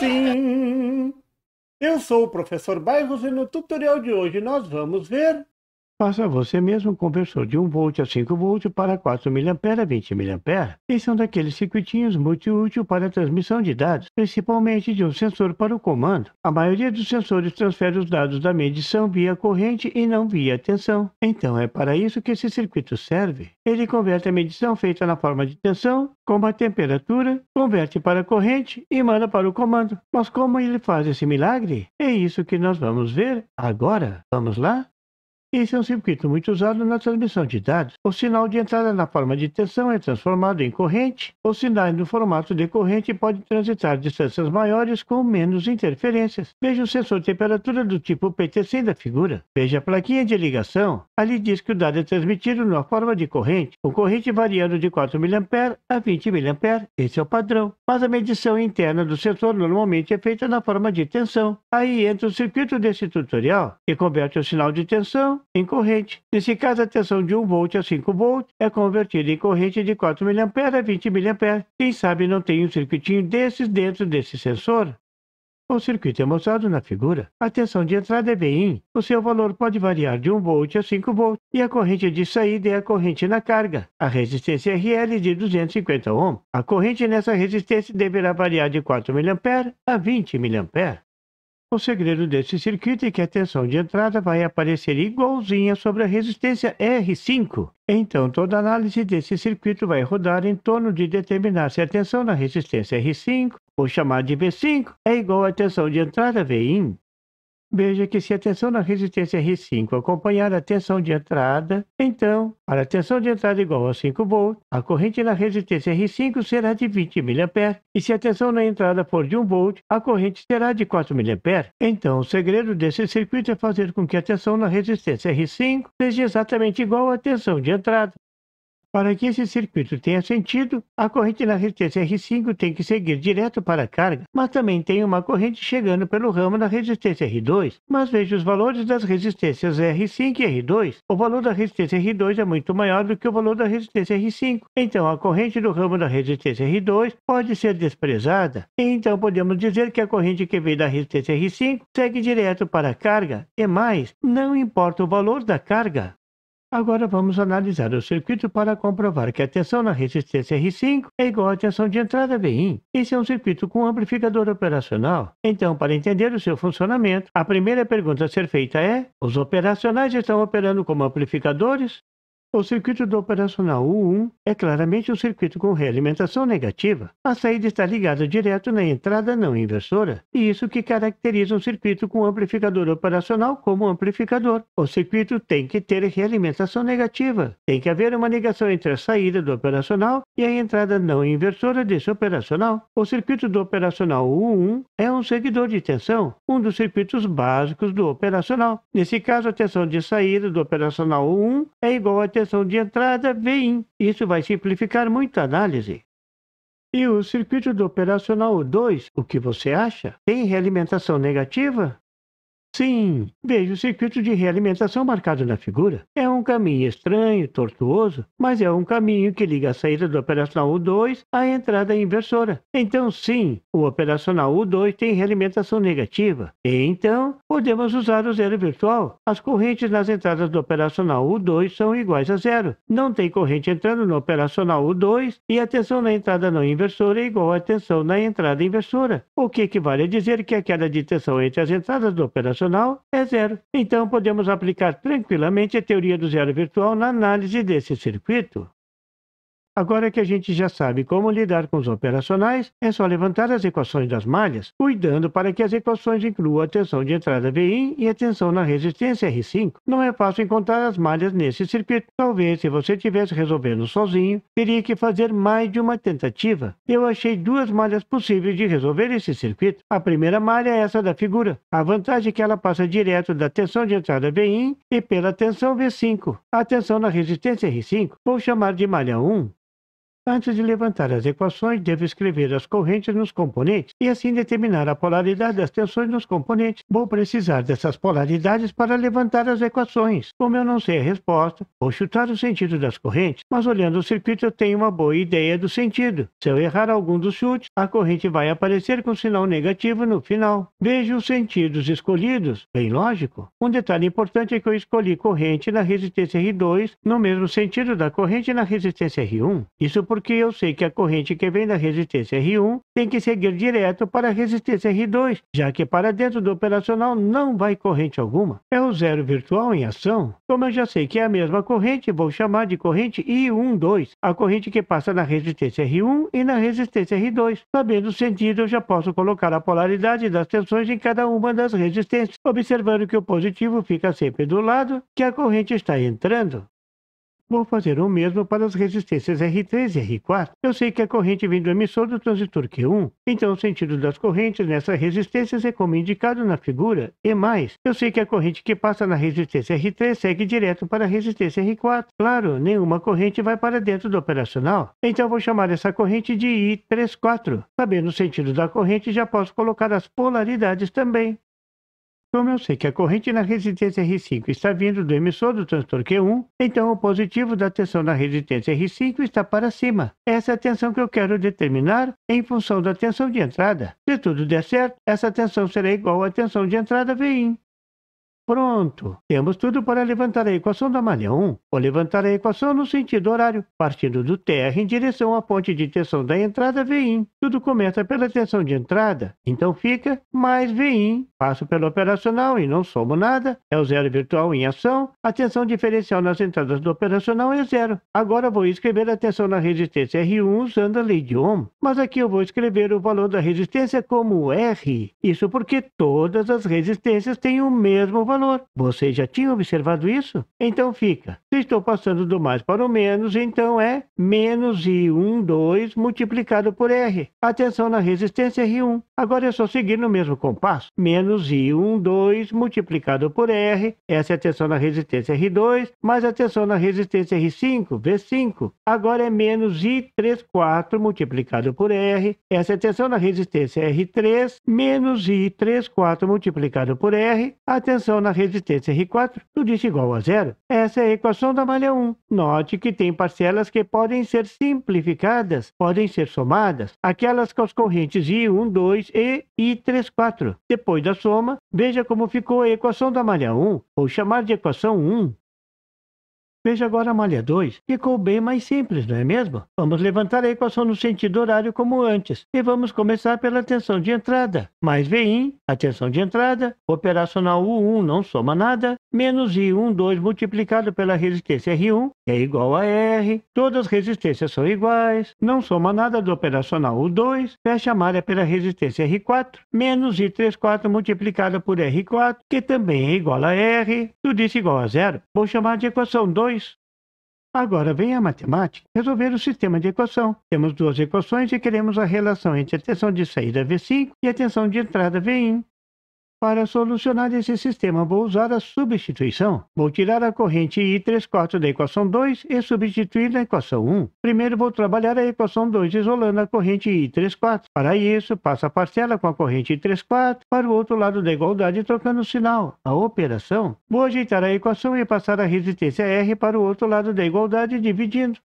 Sim, Eu sou o professor Bairros e no tutorial de hoje nós vamos ver Faça você mesmo um conversor de 1 V a 5 V para 4 mA a 20 mA. Esse é um daqueles circuitinhos multiútil para a transmissão de dados, principalmente de um sensor para o comando. A maioria dos sensores transfere os dados da medição via corrente e não via tensão. Então é para isso que esse circuito serve. Ele converte a medição feita na forma de tensão, como a temperatura, converte para a corrente e manda para o comando. Mas como ele faz esse milagre? É isso que nós vamos ver agora. Vamos lá? Esse é um circuito muito usado na transmissão de dados. O sinal de entrada na forma de tensão é transformado em corrente. Os sinais no formato de corrente podem transitar distâncias maiores com menos interferências. Veja o sensor de temperatura do tipo PTC da figura. Veja a plaquinha de ligação. Ali diz que o dado é transmitido na forma de corrente, com corrente variando de 4 mA a 20 mA. Esse é o padrão. Mas a medição interna do sensor normalmente é feita na forma de tensão. Aí entra o circuito desse tutorial, que converte o sinal de tensão em corrente. Nesse caso, a tensão de 1 volt a 5 volt é convertida em corrente de 4 mA a 20 mA. Quem sabe não tem um circuitinho desses dentro desse sensor? O circuito é mostrado na figura. A tensão de entrada é VIN. O seu valor pode variar de 1 volt a 5 v e a corrente de saída é a corrente na carga. A resistência RL é de 250 ohm. A corrente nessa resistência deverá variar de 4 mA a 20 mA. O segredo desse circuito é que a tensão de entrada vai aparecer igualzinha sobre a resistência R5. Então, toda análise desse circuito vai rodar em torno de determinar se a tensão na resistência R5, ou chamada de V5, é igual à tensão de entrada Vin. Veja que se a tensão na resistência é R5 acompanhar a tensão de entrada, então, para a tensão de entrada é igual a 5 V, a corrente na resistência R5 será de 20 mA, e se a tensão na entrada for de 1 V, a corrente será de 4 mA. Então, o segredo desse circuito é fazer com que a tensão na resistência R5 seja exatamente igual à tensão de entrada. Para que esse circuito tenha sentido, a corrente na resistência R5 tem que seguir direto para a carga, mas também tem uma corrente chegando pelo ramo da resistência R2. Mas veja os valores das resistências R5 e R2. O valor da resistência R2 é muito maior do que o valor da resistência R5. Então, a corrente do ramo da resistência R2 pode ser desprezada. então, podemos dizer que a corrente que vem da resistência R5 segue direto para a carga. E mais, não importa o valor da carga. Agora vamos analisar o circuito para comprovar que a tensão na resistência R5 é igual à tensão de entrada VIN. Esse é um circuito com amplificador operacional. Então, para entender o seu funcionamento, a primeira pergunta a ser feita é: os operacionais estão operando como amplificadores? O circuito do operacional U1 é claramente um circuito com realimentação negativa. A saída está ligada direto na entrada não inversora, e isso que caracteriza um circuito com amplificador operacional como amplificador. O circuito tem que ter realimentação negativa. Tem que haver uma ligação entre a saída do operacional e a entrada não inversora desse operacional. O circuito do operacional U1 é um seguidor de tensão, um dos circuitos básicos do operacional. Nesse caso, a tensão de saída do operacional U1 é igual à proteção de entrada VIN. Isso vai simplificar muito a análise. E o circuito do operacional 2, o que você acha? Tem realimentação negativa? Sim, veja, o circuito de realimentação marcado na figura é um caminho estranho, tortuoso, mas é um caminho que liga a saída do operacional U2 à entrada inversora. Então, sim, o operacional U2 tem realimentação negativa. E então, podemos usar o zero virtual. As correntes nas entradas do operacional U2 são iguais a zero. Não tem corrente entrando no operacional U2 e a tensão na entrada não inversora é igual à tensão na entrada inversora, o que equivale a dizer que a queda de tensão entre as entradas do operacional racional é zero. Então podemos aplicar tranquilamente a teoria do zero virtual na análise desse circuito. Agora que a gente já sabe como lidar com os operacionais, é só levantar as equações das malhas, cuidando para que as equações incluam a tensão de entrada VIN e a tensão na resistência R5. Não é fácil encontrar as malhas nesse circuito. Talvez, se você tivesse resolvendo sozinho, teria que fazer mais de uma tentativa. Eu achei duas malhas possíveis de resolver esse circuito. A primeira malha é essa da figura. A vantagem é que ela passa direto da tensão de entrada VIN e pela tensão V5. A tensão na resistência R5 vou chamar de malha 1 Antes de levantar as equações, devo escrever as correntes nos componentes e assim determinar a polaridade das tensões nos componentes. Vou precisar dessas polaridades para levantar as equações. Como eu não sei a resposta, vou chutar o sentido das correntes, mas olhando o circuito eu tenho uma boa ideia do sentido. Se eu errar algum dos chutes, a corrente vai aparecer com sinal negativo no final. Veja os sentidos escolhidos, bem lógico. Um detalhe importante é que eu escolhi corrente na resistência R2 no mesmo sentido da corrente na resistência R1. Isso porque porque eu sei que a corrente que vem da resistência R1 tem que seguir direto para a resistência R2, já que para dentro do operacional não vai corrente alguma. É o zero virtual em ação. Como eu já sei que é a mesma corrente, vou chamar de corrente I12, a corrente que passa na resistência R1 e na resistência R2. Sabendo o sentido, eu já posso colocar a polaridade das tensões em cada uma das resistências, observando que o positivo fica sempre do lado que a corrente está entrando Vou fazer o mesmo para as resistências R3 e R4. Eu sei que a corrente vem do emissor do transistor Q1, então o sentido das correntes nessas resistências é como indicado na figura. E mais, eu sei que a corrente que passa na resistência R3 segue direto para a resistência R4. Claro, nenhuma corrente vai para dentro do operacional, então vou chamar essa corrente de I34. Sabendo o sentido da corrente, já posso colocar as polaridades também. Como eu sei que a corrente na resistência R5 está vindo do emissor do transistor Q1, então o positivo da tensão na resistência R5 está para cima. Essa é a tensão que eu quero determinar em função da tensão de entrada. Se tudo der certo, essa tensão será igual à tensão de entrada VIN. Pronto, temos tudo para levantar a equação da malha 1, ou levantar a equação no sentido horário, partindo do TR em direção à ponte de tensão da entrada VIN. Tudo começa pela tensão de entrada, então fica mais VIN. Passo pelo operacional e não somo nada, é o zero virtual em ação, a tensão diferencial nas entradas do operacional é zero. Agora vou escrever a tensão na resistência R1 usando a lei de Ohm, mas aqui eu vou escrever o valor da resistência como R. Isso porque todas as resistências têm o mesmo valor valor. Você já tinha observado isso? Então fica. Se estou passando do mais para o menos, então é menos I12 multiplicado por R. Atenção na resistência R1. Agora é só seguir no mesmo compasso. Menos I12 multiplicado por R. Essa é a tensão na resistência R2, mais a tensão na resistência R5, V5. Agora é menos I34 multiplicado por R. Essa é a tensão na resistência R3, menos I34 multiplicado por R. A tensão na resistência R4, tudo isso igual a zero. Essa é a equação da malha 1. Note que tem parcelas que podem ser simplificadas, podem ser somadas, aquelas com as correntes I1, 2 e I3, 4. Depois da soma, veja como ficou a equação da malha 1, ou chamar de equação 1. Veja agora a malha 2. Ficou bem mais simples, não é mesmo? Vamos levantar a equação no sentido horário como antes. E vamos começar pela tensão de entrada. Mais VI, a tensão de entrada, operacional U1 não soma nada, menos I12 multiplicado pela resistência R1, que é igual a R. Todas as resistências são iguais. Não soma nada do operacional U2, fecha a malha pela resistência R4, menos I34 multiplicada por R4, que também é igual a R. Tudo isso igual a zero. Vou chamar de equação 2 2. Agora vem a matemática resolver o sistema de equação. Temos duas equações e queremos a relação entre a tensão de saída V5 e a tensão de entrada Vin. Para solucionar esse sistema, vou usar a substituição. Vou tirar a corrente I3 quartos da equação 2 e substituir na equação 1. Primeiro vou trabalhar a equação 2 isolando a corrente I3 quartos. Para isso, passo a parcela com a corrente I3 quartos para o outro lado da igualdade trocando o sinal, a operação. Vou ajeitar a equação e passar a resistência R para o outro lado da igualdade dividindo.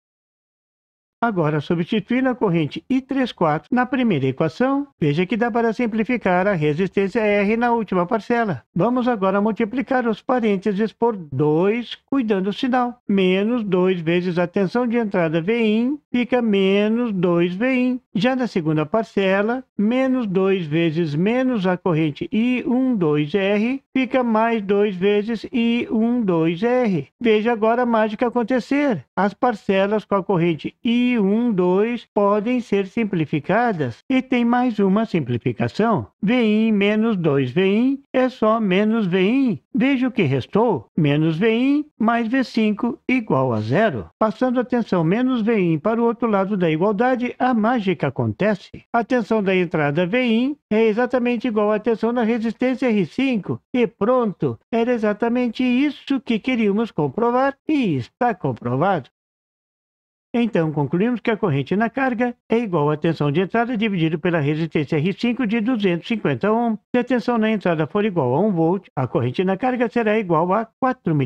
Agora, substituindo a corrente i 34 na primeira equação, veja que dá para simplificar a resistência R na última parcela. Vamos agora multiplicar os parênteses por 2, cuidando do sinal. Menos 2 vezes a tensão de entrada Vin fica menos 2 Vin. Já na segunda parcela, menos 2 vezes menos a corrente I12R fica mais 2 vezes I12R. Veja agora a mágica acontecer. As parcelas com a corrente I12 um, podem ser simplificadas e tem mais uma simplificação. VI menos 2VI é só menos VI. Veja o que restou. Menos VI mais V5 igual a zero. Passando a tensão menos VI para o outro lado da igualdade, a mágica acontece. A tensão da entrada VI é exatamente igual à tensão da resistência R5 e e pronto. Era exatamente isso que queríamos comprovar e está comprovado. Então, concluímos que a corrente na carga é igual à tensão de entrada dividido pela resistência R5 de 250 ohm. Se a tensão na entrada for igual a 1 volt, a corrente na carga será igual a 4 mA.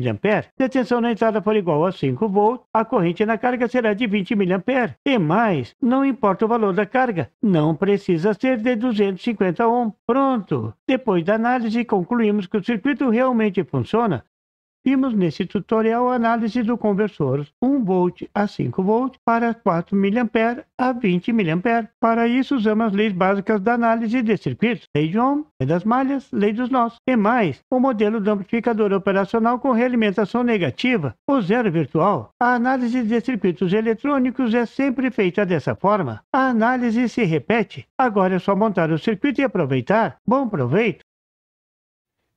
Se a tensão na entrada for igual a 5 volt, a corrente na carga será de 20 mA. E mais, não importa o valor da carga, não precisa ser de 250 ohm. Pronto! Depois da análise, concluímos que o circuito realmente funciona Vimos nesse tutorial a análise do conversor 1 V a 5 V para 4 mA a 20 mA. Para isso, usamos as leis básicas da análise de circuitos, lei de Ohm, lei das malhas, lei dos nós, e mais o modelo do amplificador operacional com realimentação negativa, o zero virtual. A análise de circuitos eletrônicos é sempre feita dessa forma. A análise se repete. Agora é só montar o circuito e aproveitar. Bom proveito!